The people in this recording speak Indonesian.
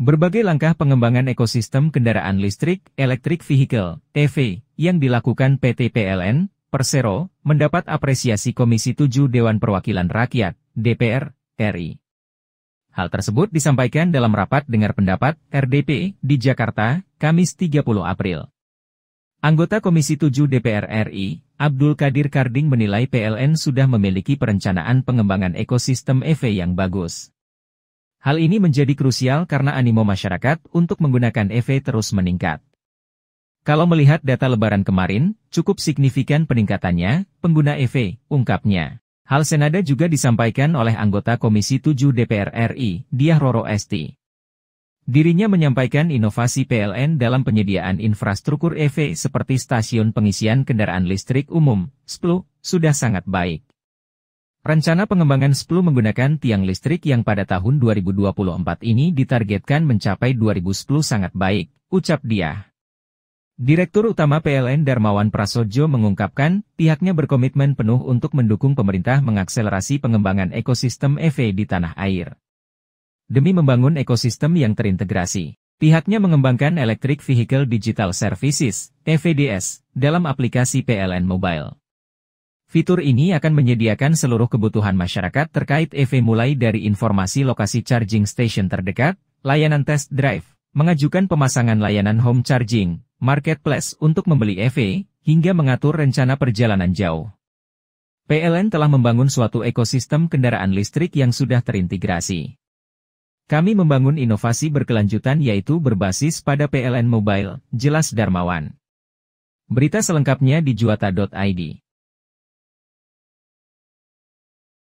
Berbagai langkah pengembangan ekosistem kendaraan listrik, electric vehicle, EV, yang dilakukan PT PLN, Persero, mendapat apresiasi Komisi 7 Dewan Perwakilan Rakyat, DPR, RI. Hal tersebut disampaikan dalam rapat dengar pendapat RDP di Jakarta, Kamis 30 April. Anggota Komisi 7 DPR RI, Abdul Kadir Karding menilai PLN sudah memiliki perencanaan pengembangan ekosistem EV yang bagus. Hal ini menjadi krusial karena animo masyarakat untuk menggunakan EV terus meningkat. Kalau melihat data lebaran kemarin, cukup signifikan peningkatannya, pengguna EV, ungkapnya. Hal senada juga disampaikan oleh anggota Komisi 7 DPR RI, Diah Roro Esti. Dirinya menyampaikan inovasi PLN dalam penyediaan infrastruktur EV seperti stasiun pengisian kendaraan listrik umum, SPLU, sudah sangat baik. Rencana pengembangan 10 menggunakan tiang listrik yang pada tahun 2024 ini ditargetkan mencapai 2010 sangat baik, ucap dia. Direktur Utama PLN Darmawan Prasojo mengungkapkan, pihaknya berkomitmen penuh untuk mendukung pemerintah mengakselerasi pengembangan ekosistem EV di tanah air. Demi membangun ekosistem yang terintegrasi, pihaknya mengembangkan Electric Vehicle Digital Services, EVDS, dalam aplikasi PLN Mobile. Fitur ini akan menyediakan seluruh kebutuhan masyarakat terkait EV mulai dari informasi lokasi charging station terdekat, layanan test drive, mengajukan pemasangan layanan home charging, marketplace untuk membeli EV, hingga mengatur rencana perjalanan jauh. PLN telah membangun suatu ekosistem kendaraan listrik yang sudah terintegrasi. Kami membangun inovasi berkelanjutan yaitu berbasis pada PLN Mobile, jelas Darmawan. Berita selengkapnya di juata.id.